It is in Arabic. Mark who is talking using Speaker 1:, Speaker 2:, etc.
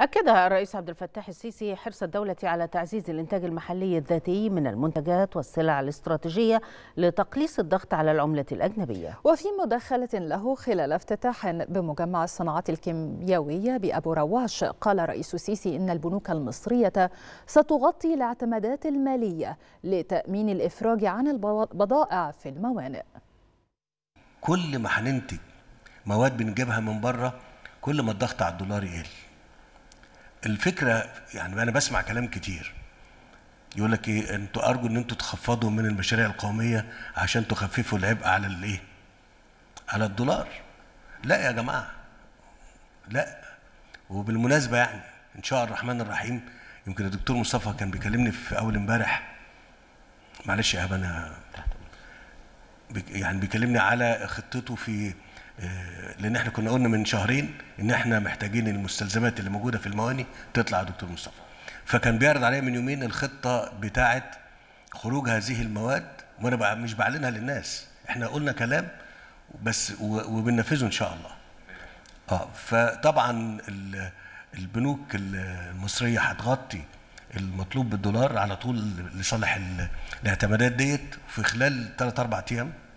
Speaker 1: أكد الرئيس عبد الفتاح السيسي حرص الدولة على تعزيز الإنتاج المحلي الذاتي من المنتجات والسلع الاستراتيجية لتقليص الضغط على العملة الأجنبية. وفي
Speaker 2: مداخلة له خلال افتتاح بمجمع الصناعات الكيميائية بأبو رواش قال رئيس السيسي إن البنوك المصرية ستغطي الاعتمادات المالية لتأمين الإفراج عن البضائع في الموانئ.
Speaker 3: كل ما هننتج مواد بنجيبها من بره كل ما الضغط على الدولار يقل. الفكره يعني انا بسمع كلام كتير يقول لك ايه انتوا ارجو ان انتوا تخفضوا من المشاريع القوميه عشان تخففوا العبء على الايه؟ على الدولار. لا يا جماعه لا وبالمناسبه يعني ان شاء الرحمن الرحيم يمكن الدكتور مصطفى كان بيكلمني في اول امبارح معلش يا انا يعني بيكلمني على خطته في لان احنا كنا قلنا من شهرين ان احنا محتاجين المستلزمات اللي موجوده في المواني تطلع يا دكتور مصطفى فكان بيعرض عليا من يومين الخطه بتاعه خروج هذه المواد وانا مش بعلنها للناس احنا قلنا كلام بس وبننفذه ان شاء الله اه فطبعا البنوك المصريه هتغطي المطلوب بالدولار على طول لصالح الاعتمادات ديت في خلال 3 4 ايام